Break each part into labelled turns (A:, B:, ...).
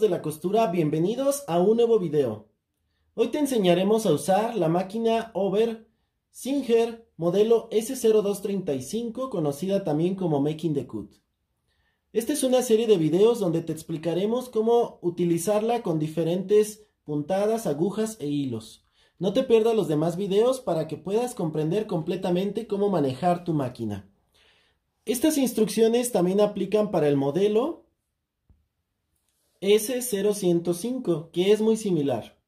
A: de la costura, bienvenidos a un nuevo video. Hoy te enseñaremos a usar la máquina Over Singer modelo S0235 conocida también como Making the Cut. Esta es una serie de videos donde te explicaremos cómo utilizarla con diferentes puntadas, agujas e hilos. No te pierdas los demás videos para que puedas comprender completamente cómo manejar tu máquina. Estas instrucciones también aplican para el modelo, S0105, que es muy similar.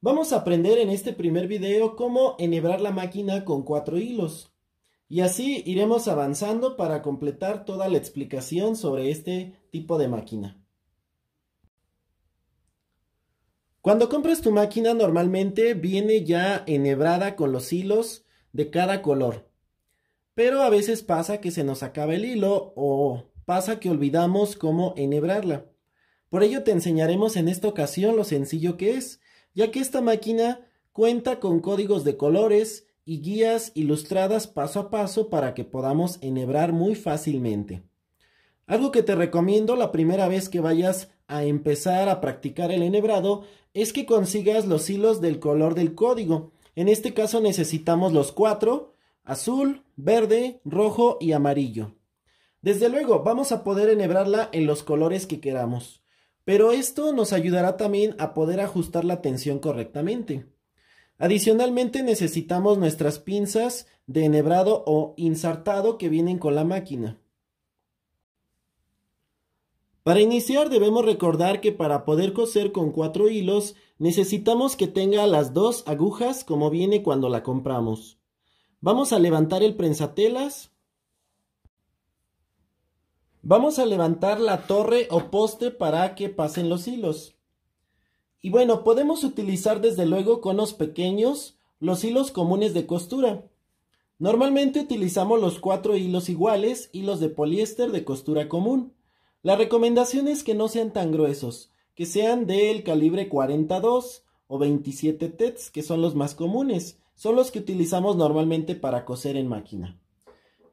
A: Vamos a aprender en este primer video cómo enhebrar la máquina con cuatro hilos. Y así iremos avanzando para completar toda la explicación sobre este tipo de máquina. Cuando compras tu máquina normalmente viene ya enhebrada con los hilos de cada color. Pero a veces pasa que se nos acaba el hilo o pasa que olvidamos cómo enhebrarla. Por ello te enseñaremos en esta ocasión lo sencillo que es, ya que esta máquina cuenta con códigos de colores y guías ilustradas paso a paso para que podamos enhebrar muy fácilmente. Algo que te recomiendo la primera vez que vayas a empezar a practicar el enhebrado es que consigas los hilos del color del código. En este caso necesitamos los cuatro, azul, verde, rojo y amarillo. Desde luego vamos a poder enhebrarla en los colores que queramos pero esto nos ayudará también a poder ajustar la tensión correctamente. Adicionalmente necesitamos nuestras pinzas de enhebrado o insertado que vienen con la máquina. Para iniciar debemos recordar que para poder coser con cuatro hilos necesitamos que tenga las dos agujas como viene cuando la compramos. Vamos a levantar el prensatelas Vamos a levantar la torre o poste para que pasen los hilos. Y bueno, podemos utilizar desde luego conos pequeños, los hilos comunes de costura. Normalmente utilizamos los cuatro hilos iguales, hilos de poliéster de costura común. La recomendación es que no sean tan gruesos, que sean del calibre 42 o 27 tets, que son los más comunes, son los que utilizamos normalmente para coser en máquina.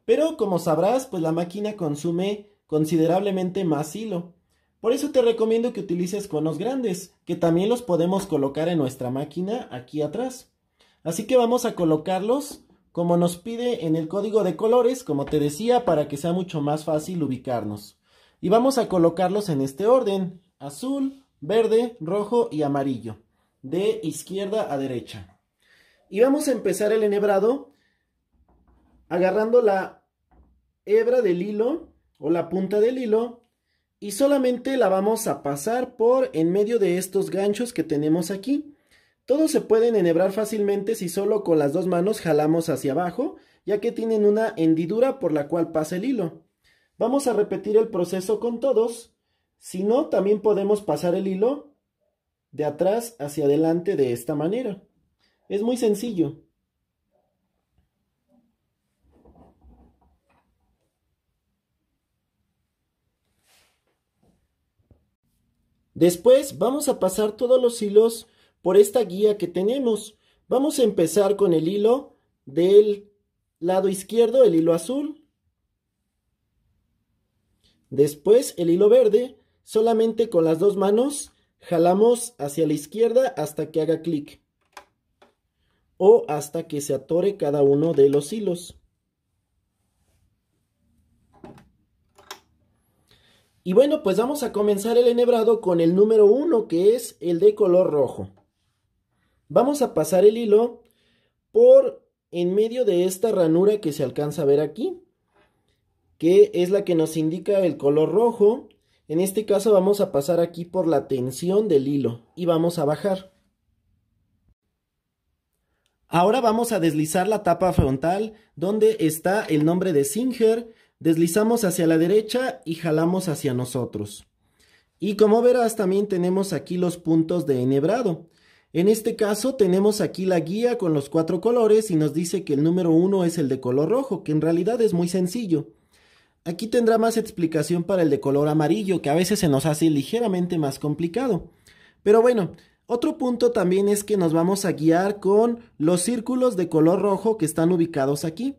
A: Pero como sabrás, pues la máquina consume considerablemente más hilo. Por eso te recomiendo que utilices conos grandes, que también los podemos colocar en nuestra máquina aquí atrás. Así que vamos a colocarlos como nos pide en el código de colores, como te decía, para que sea mucho más fácil ubicarnos. Y vamos a colocarlos en este orden, azul, verde, rojo y amarillo, de izquierda a derecha. Y vamos a empezar el enhebrado agarrando la hebra del hilo o la punta del hilo y solamente la vamos a pasar por en medio de estos ganchos que tenemos aquí. Todos se pueden enhebrar fácilmente si solo con las dos manos jalamos hacia abajo, ya que tienen una hendidura por la cual pasa el hilo. Vamos a repetir el proceso con todos, si no también podemos pasar el hilo de atrás hacia adelante de esta manera. Es muy sencillo. Después vamos a pasar todos los hilos por esta guía que tenemos. Vamos a empezar con el hilo del lado izquierdo, el hilo azul. Después el hilo verde, solamente con las dos manos jalamos hacia la izquierda hasta que haga clic o hasta que se atore cada uno de los hilos. Y bueno, pues vamos a comenzar el enhebrado con el número 1 que es el de color rojo. Vamos a pasar el hilo por en medio de esta ranura que se alcanza a ver aquí, que es la que nos indica el color rojo. En este caso vamos a pasar aquí por la tensión del hilo y vamos a bajar. Ahora vamos a deslizar la tapa frontal donde está el nombre de Singer, Deslizamos hacia la derecha y jalamos hacia nosotros. Y como verás también tenemos aquí los puntos de enhebrado. En este caso tenemos aquí la guía con los cuatro colores y nos dice que el número uno es el de color rojo, que en realidad es muy sencillo. Aquí tendrá más explicación para el de color amarillo, que a veces se nos hace ligeramente más complicado. Pero bueno, otro punto también es que nos vamos a guiar con los círculos de color rojo que están ubicados aquí.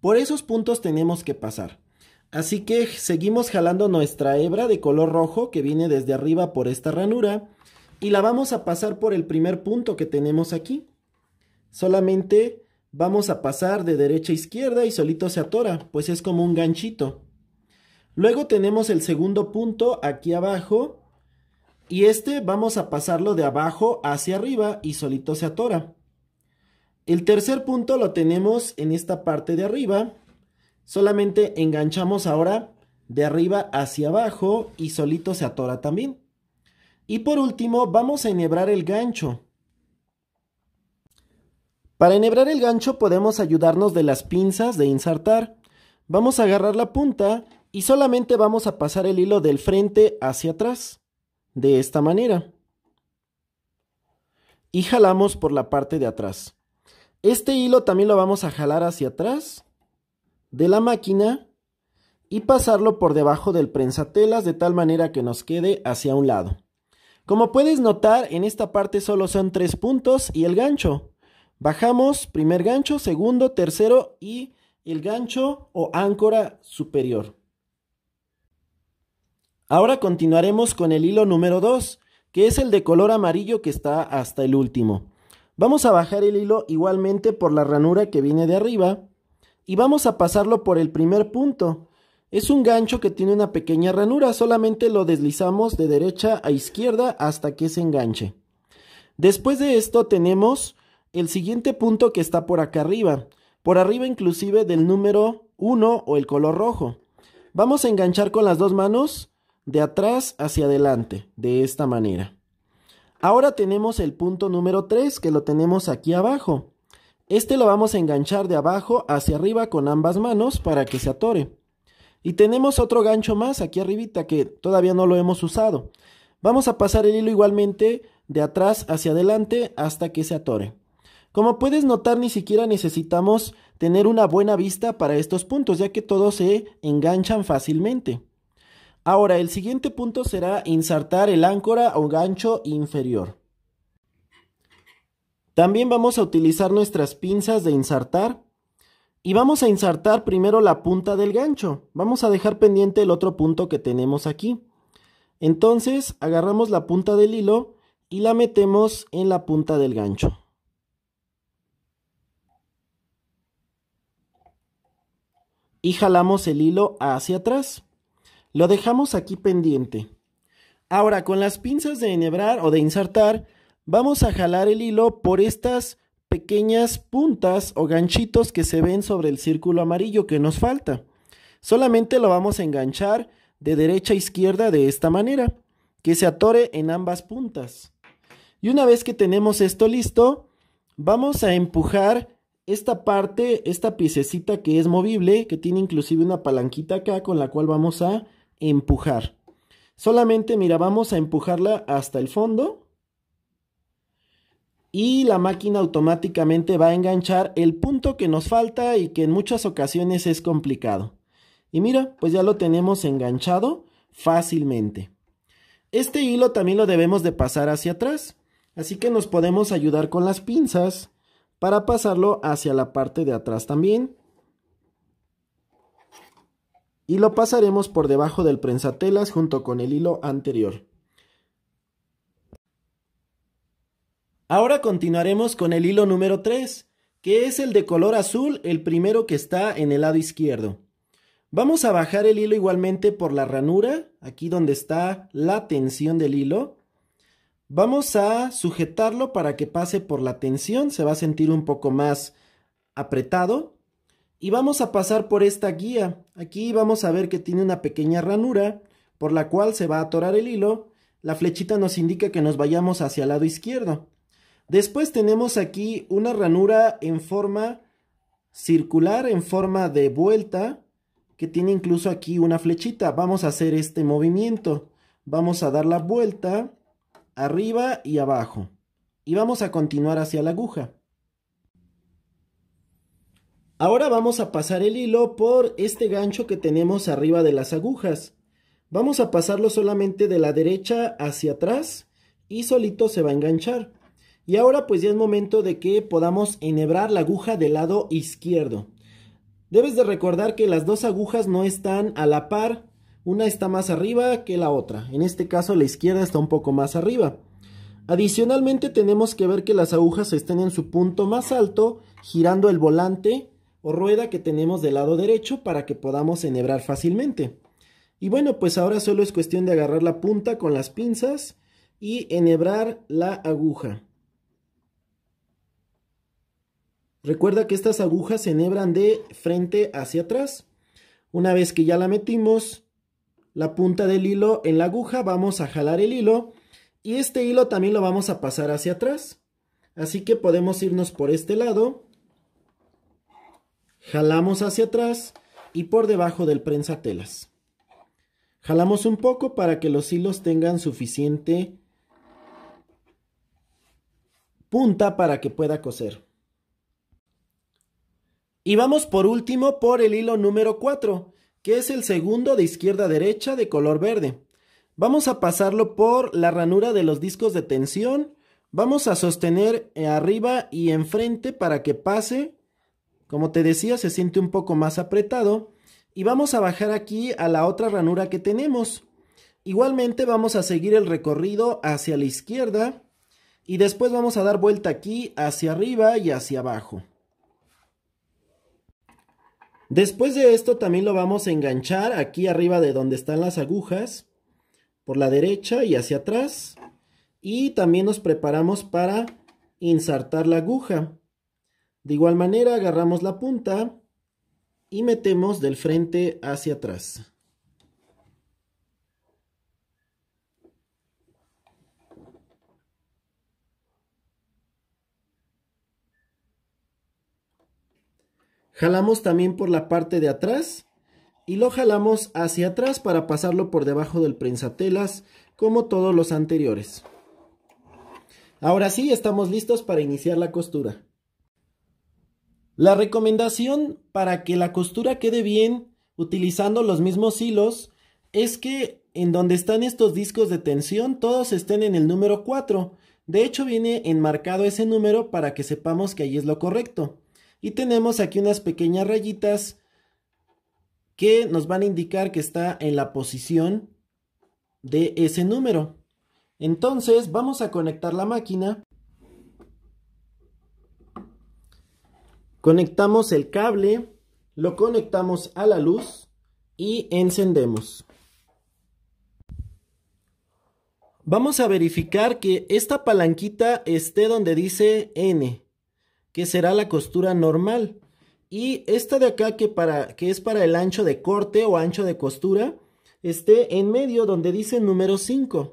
A: Por esos puntos tenemos que pasar. Así que seguimos jalando nuestra hebra de color rojo que viene desde arriba por esta ranura y la vamos a pasar por el primer punto que tenemos aquí. Solamente vamos a pasar de derecha a izquierda y solito se atora, pues es como un ganchito. Luego tenemos el segundo punto aquí abajo y este vamos a pasarlo de abajo hacia arriba y solito se atora. El tercer punto lo tenemos en esta parte de arriba Solamente enganchamos ahora de arriba hacia abajo y solito se atora también. Y por último, vamos a enhebrar el gancho. Para enhebrar el gancho podemos ayudarnos de las pinzas de insertar. Vamos a agarrar la punta y solamente vamos a pasar el hilo del frente hacia atrás, de esta manera. Y jalamos por la parte de atrás. Este hilo también lo vamos a jalar hacia atrás de la máquina y pasarlo por debajo del prensatelas de tal manera que nos quede hacia un lado. Como puedes notar, en esta parte solo son tres puntos y el gancho. Bajamos, primer gancho, segundo, tercero y el gancho o áncora superior. Ahora continuaremos con el hilo número 2, que es el de color amarillo que está hasta el último. Vamos a bajar el hilo igualmente por la ranura que viene de arriba y vamos a pasarlo por el primer punto. Es un gancho que tiene una pequeña ranura, solamente lo deslizamos de derecha a izquierda hasta que se enganche. Después de esto tenemos el siguiente punto que está por acá arriba, por arriba inclusive del número 1 o el color rojo. Vamos a enganchar con las dos manos de atrás hacia adelante, de esta manera. Ahora tenemos el punto número 3 que lo tenemos aquí abajo. Este lo vamos a enganchar de abajo hacia arriba con ambas manos para que se atore. Y tenemos otro gancho más aquí arribita que todavía no lo hemos usado. Vamos a pasar el hilo igualmente de atrás hacia adelante hasta que se atore. Como puedes notar ni siquiera necesitamos tener una buena vista para estos puntos ya que todos se enganchan fácilmente. Ahora el siguiente punto será insertar el áncora o gancho inferior. También vamos a utilizar nuestras pinzas de insertar y vamos a insertar primero la punta del gancho. Vamos a dejar pendiente el otro punto que tenemos aquí. Entonces agarramos la punta del hilo y la metemos en la punta del gancho. Y jalamos el hilo hacia atrás. Lo dejamos aquí pendiente. Ahora con las pinzas de enhebrar o de insertar Vamos a jalar el hilo por estas pequeñas puntas o ganchitos que se ven sobre el círculo amarillo que nos falta. Solamente lo vamos a enganchar de derecha a izquierda de esta manera, que se atore en ambas puntas. Y una vez que tenemos esto listo, vamos a empujar esta parte, esta piececita que es movible, que tiene inclusive una palanquita acá con la cual vamos a empujar. Solamente, mira, vamos a empujarla hasta el fondo y la máquina automáticamente va a enganchar el punto que nos falta y que en muchas ocasiones es complicado. Y mira, pues ya lo tenemos enganchado fácilmente. Este hilo también lo debemos de pasar hacia atrás, así que nos podemos ayudar con las pinzas para pasarlo hacia la parte de atrás también. Y lo pasaremos por debajo del prensatelas junto con el hilo anterior. Ahora continuaremos con el hilo número 3, que es el de color azul, el primero que está en el lado izquierdo. Vamos a bajar el hilo igualmente por la ranura, aquí donde está la tensión del hilo. Vamos a sujetarlo para que pase por la tensión, se va a sentir un poco más apretado. Y vamos a pasar por esta guía. Aquí vamos a ver que tiene una pequeña ranura por la cual se va a atorar el hilo. La flechita nos indica que nos vayamos hacia el lado izquierdo. Después tenemos aquí una ranura en forma circular, en forma de vuelta, que tiene incluso aquí una flechita. Vamos a hacer este movimiento. Vamos a dar la vuelta arriba y abajo. Y vamos a continuar hacia la aguja. Ahora vamos a pasar el hilo por este gancho que tenemos arriba de las agujas. Vamos a pasarlo solamente de la derecha hacia atrás y solito se va a enganchar. Y ahora pues ya es momento de que podamos enhebrar la aguja del lado izquierdo. Debes de recordar que las dos agujas no están a la par, una está más arriba que la otra. En este caso la izquierda está un poco más arriba. Adicionalmente tenemos que ver que las agujas estén en su punto más alto, girando el volante o rueda que tenemos del lado derecho para que podamos enhebrar fácilmente. Y bueno, pues ahora solo es cuestión de agarrar la punta con las pinzas y enhebrar la aguja. Recuerda que estas agujas se enhebran de frente hacia atrás. Una vez que ya la metimos, la punta del hilo en la aguja, vamos a jalar el hilo y este hilo también lo vamos a pasar hacia atrás. Así que podemos irnos por este lado, jalamos hacia atrás y por debajo del prensatelas. Jalamos un poco para que los hilos tengan suficiente punta para que pueda coser. Y vamos por último por el hilo número 4, que es el segundo de izquierda a derecha de color verde. Vamos a pasarlo por la ranura de los discos de tensión. Vamos a sostener arriba y enfrente para que pase. Como te decía, se siente un poco más apretado. Y vamos a bajar aquí a la otra ranura que tenemos. Igualmente vamos a seguir el recorrido hacia la izquierda. Y después vamos a dar vuelta aquí hacia arriba y hacia abajo. Después de esto también lo vamos a enganchar aquí arriba de donde están las agujas, por la derecha y hacia atrás. Y también nos preparamos para insertar la aguja. De igual manera agarramos la punta y metemos del frente hacia atrás. Jalamos también por la parte de atrás y lo jalamos hacia atrás para pasarlo por debajo del prensatelas como todos los anteriores. Ahora sí, estamos listos para iniciar la costura. La recomendación para que la costura quede bien utilizando los mismos hilos es que en donde están estos discos de tensión todos estén en el número 4. De hecho viene enmarcado ese número para que sepamos que ahí es lo correcto y tenemos aquí unas pequeñas rayitas que nos van a indicar que está en la posición de ese número. Entonces vamos a conectar la máquina. Conectamos el cable, lo conectamos a la luz y encendemos. Vamos a verificar que esta palanquita esté donde dice N que será la costura normal. Y esta de acá que, para, que es para el ancho de corte o ancho de costura, esté en medio donde dice número 5.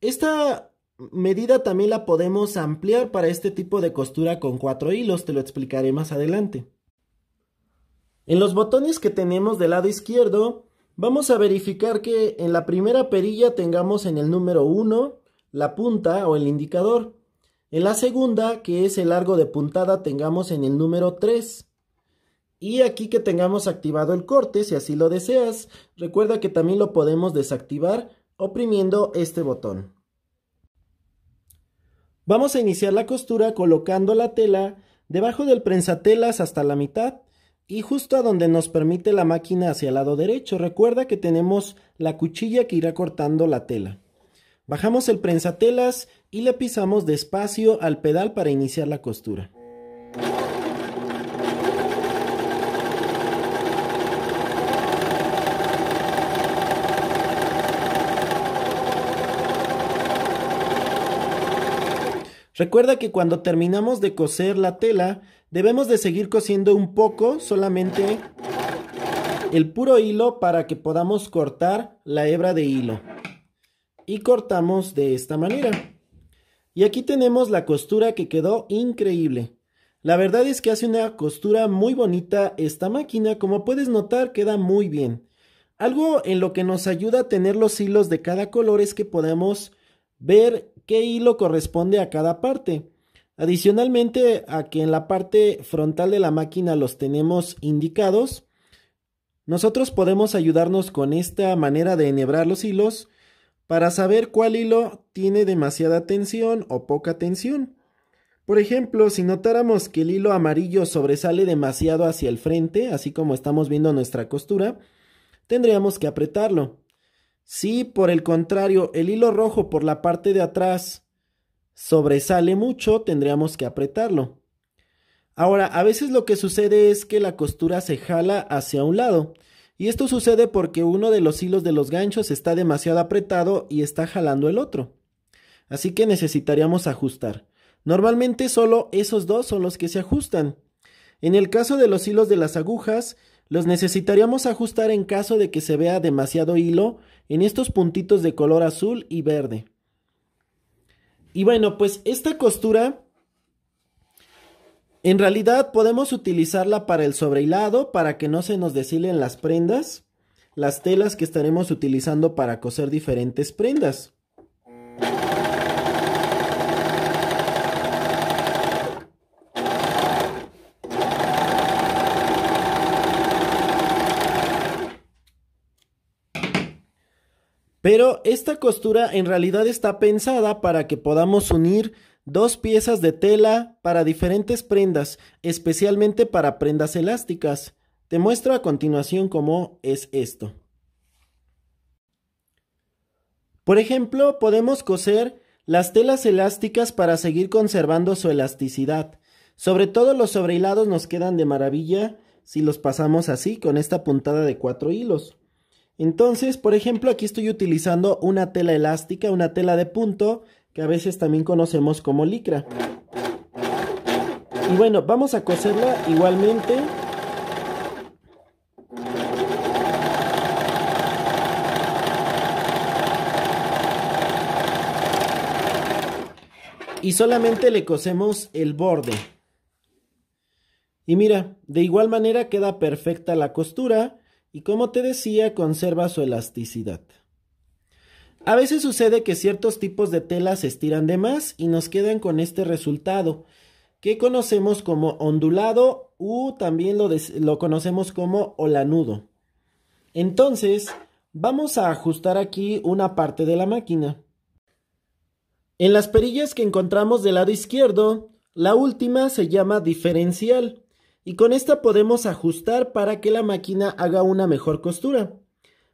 A: Esta medida también la podemos ampliar para este tipo de costura con cuatro hilos, te lo explicaré más adelante. En los botones que tenemos del lado izquierdo, vamos a verificar que en la primera perilla tengamos en el número 1 la punta o el indicador. En la segunda, que es el largo de puntada, tengamos en el número 3. Y aquí que tengamos activado el corte, si así lo deseas. Recuerda que también lo podemos desactivar oprimiendo este botón. Vamos a iniciar la costura colocando la tela debajo del prensatelas hasta la mitad y justo a donde nos permite la máquina hacia el lado derecho. Recuerda que tenemos la cuchilla que irá cortando la tela. Bajamos el prensatelas y le pisamos despacio al pedal para iniciar la costura. Recuerda que cuando terminamos de coser la tela, debemos de seguir cosiendo un poco solamente el puro hilo para que podamos cortar la hebra de hilo y cortamos de esta manera. Y aquí tenemos la costura que quedó increíble. La verdad es que hace una costura muy bonita esta máquina, como puedes notar queda muy bien. Algo en lo que nos ayuda a tener los hilos de cada color es que podemos ver qué hilo corresponde a cada parte. Adicionalmente a que en la parte frontal de la máquina los tenemos indicados, nosotros podemos ayudarnos con esta manera de enhebrar los hilos para saber cuál hilo tiene demasiada tensión o poca tensión. Por ejemplo, si notáramos que el hilo amarillo sobresale demasiado hacia el frente, así como estamos viendo nuestra costura, tendríamos que apretarlo. Si por el contrario el hilo rojo por la parte de atrás sobresale mucho, tendríamos que apretarlo. Ahora, a veces lo que sucede es que la costura se jala hacia un lado, y esto sucede porque uno de los hilos de los ganchos está demasiado apretado y está jalando el otro. Así que necesitaríamos ajustar. Normalmente solo esos dos son los que se ajustan. En el caso de los hilos de las agujas, los necesitaríamos ajustar en caso de que se vea demasiado hilo en estos puntitos de color azul y verde. Y bueno, pues esta costura en realidad podemos utilizarla para el sobrehilado, para que no se nos deshilen las prendas, las telas que estaremos utilizando para coser diferentes prendas. Pero esta costura en realidad está pensada para que podamos unir dos piezas de tela para diferentes prendas, especialmente para prendas elásticas. Te muestro a continuación cómo es esto. Por ejemplo, podemos coser las telas elásticas para seguir conservando su elasticidad. Sobre todo los sobrehilados nos quedan de maravilla si los pasamos así con esta puntada de cuatro hilos. Entonces, por ejemplo, aquí estoy utilizando una tela elástica, una tela de punto que a veces también conocemos como licra. Y bueno, vamos a coserla igualmente. Y solamente le cosemos el borde. Y mira, de igual manera queda perfecta la costura y como te decía, conserva su elasticidad. A veces sucede que ciertos tipos de telas se estiran de más y nos quedan con este resultado, que conocemos como ondulado u también lo, lo conocemos como olanudo. Entonces, vamos a ajustar aquí una parte de la máquina. En las perillas que encontramos del lado izquierdo, la última se llama diferencial y con esta podemos ajustar para que la máquina haga una mejor costura.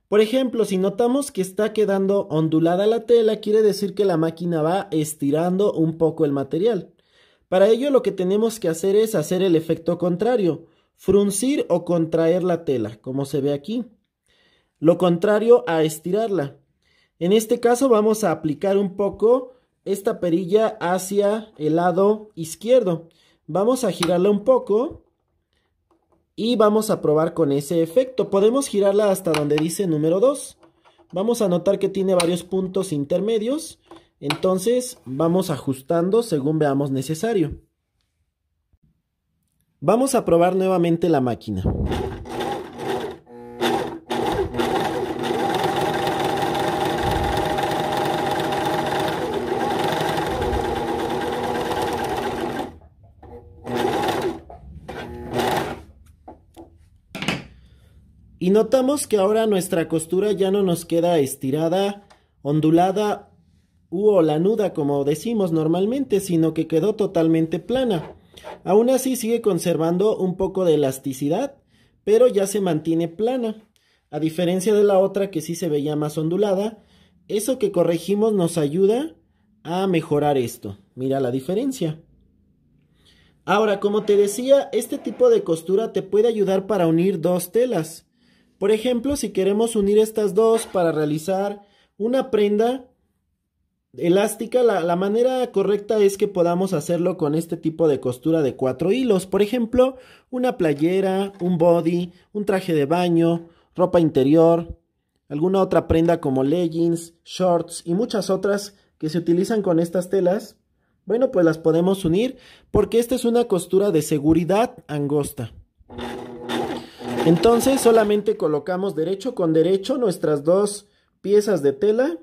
A: Por ejemplo, si notamos que está quedando ondulada la tela, quiere decir que la máquina va estirando un poco el material. Para ello lo que tenemos que hacer es hacer el efecto contrario, fruncir o contraer la tela, como se ve aquí. Lo contrario a estirarla. En este caso vamos a aplicar un poco esta perilla hacia el lado izquierdo. Vamos a girarla un poco y vamos a probar con ese efecto. Podemos girarla hasta donde dice número 2. Vamos a notar que tiene varios puntos intermedios. Entonces vamos ajustando según veamos necesario. Vamos a probar nuevamente la máquina. Y notamos que ahora nuestra costura ya no nos queda estirada, ondulada u olanuda como decimos normalmente, sino que quedó totalmente plana. Aún así sigue conservando un poco de elasticidad, pero ya se mantiene plana. A diferencia de la otra que sí se veía más ondulada, eso que corregimos nos ayuda a mejorar esto. Mira la diferencia. Ahora, como te decía, este tipo de costura te puede ayudar para unir dos telas. Por ejemplo, si queremos unir estas dos para realizar una prenda elástica, la, manera correcta es que podamos hacerlo con este tipo de costura de cuatro hilos. Por ejemplo, una playera, un body, un traje de baño, ropa interior, alguna otra prenda como leggings, shorts y muchas otras que se utilizan con estas telas. Bueno, pues las podemos unir porque esta es una costura de seguridad angosta. Entonces solamente colocamos derecho con derecho nuestras dos piezas de tela.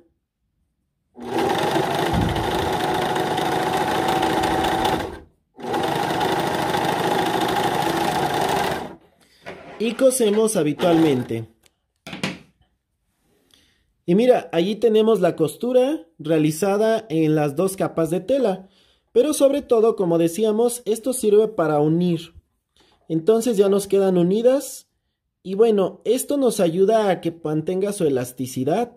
A: Y cosemos habitualmente. Y mira, allí tenemos la costura realizada en las dos capas de tela. Pero sobre todo, como decíamos, esto sirve para unir. Entonces ya nos quedan unidas y bueno, esto nos ayuda a que mantenga su elasticidad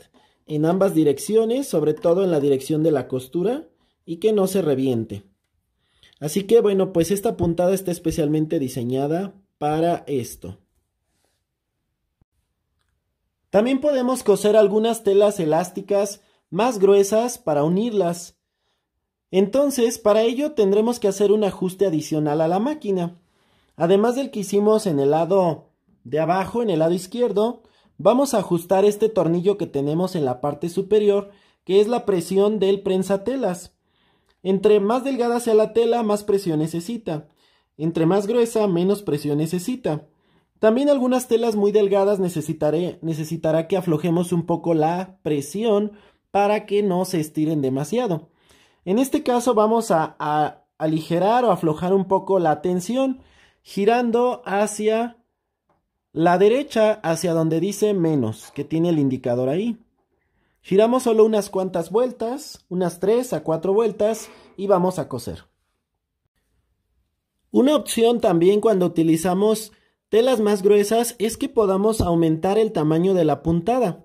A: en ambas direcciones, sobre todo en la dirección de la costura y que no se reviente. Así que bueno, pues esta puntada está especialmente diseñada para esto. También podemos coser algunas telas elásticas más gruesas para unirlas. Entonces, para ello tendremos que hacer un ajuste adicional a la máquina. Además del que hicimos en el lado de abajo, en el lado izquierdo, vamos a ajustar este tornillo que tenemos en la parte superior, que es la presión del prensatelas. Entre más delgada sea la tela, más presión necesita. Entre más gruesa, menos presión necesita. También algunas telas muy delgadas necesitaré, necesitará que aflojemos un poco la presión para que no se estiren demasiado. En este caso vamos a, a aligerar o aflojar un poco la tensión girando hacia la derecha hacia donde dice menos, que tiene el indicador ahí. Giramos solo unas cuantas vueltas, unas 3 a 4 vueltas y vamos a coser. Una opción también cuando utilizamos telas más gruesas es que podamos aumentar el tamaño de la puntada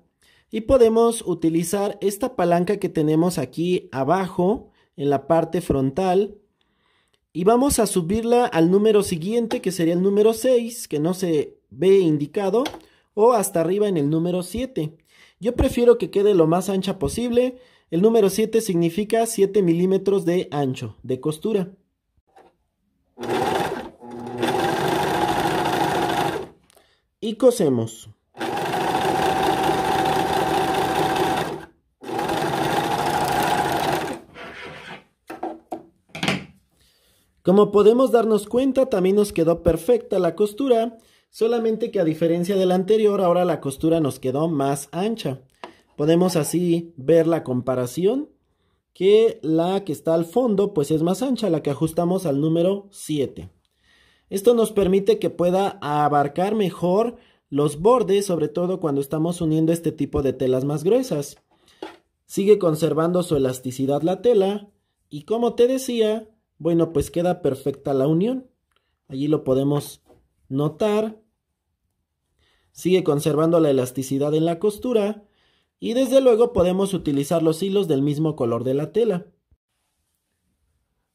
A: y podemos utilizar esta palanca que tenemos aquí abajo en la parte frontal y vamos a subirla al número siguiente que sería el número 6 que no se B indicado o hasta arriba en el número 7. Yo prefiero que quede lo más ancha posible. El número 7 significa 7 milímetros de ancho de costura. Y cosemos. Como podemos darnos cuenta, también nos quedó perfecta la costura solamente que a diferencia de la anterior, ahora la costura nos quedó más ancha. Podemos así ver la comparación que la que está al fondo pues es más ancha, la que ajustamos al número 7. Esto nos permite que pueda abarcar mejor los bordes, sobre todo cuando estamos uniendo este tipo de telas más gruesas. Sigue conservando su elasticidad la tela y como te decía, bueno pues queda perfecta la unión. Allí lo podemos notar sigue conservando la elasticidad en la costura y desde luego podemos utilizar los hilos del mismo color de la tela.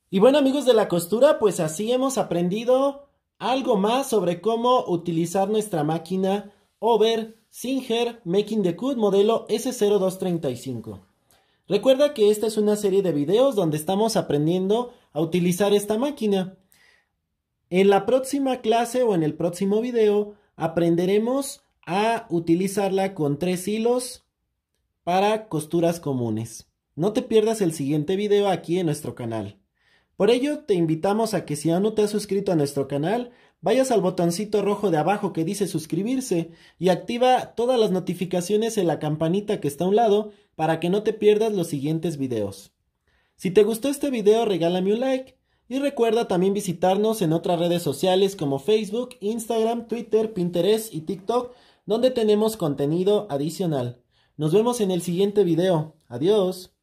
A: Y bueno amigos de la costura, pues así hemos aprendido algo más sobre cómo utilizar nuestra máquina Over Singer Making the Cut modelo S0235. Recuerda que esta es una serie de videos donde estamos aprendiendo a utilizar esta máquina. En la próxima clase o en el próximo video aprenderemos a utilizarla con tres hilos para costuras comunes. No te pierdas el siguiente video aquí en nuestro canal. Por ello, te invitamos a que si aún no te has suscrito a nuestro canal, vayas al botoncito rojo de abajo que dice suscribirse y activa todas las notificaciones en la campanita que está a un lado para que no te pierdas los siguientes videos. Si te gustó este video, regálame un like y recuerda también visitarnos en otras redes sociales como Facebook, Instagram, Twitter, Pinterest y TikTok, donde tenemos contenido adicional. Nos vemos en el siguiente video. Adiós.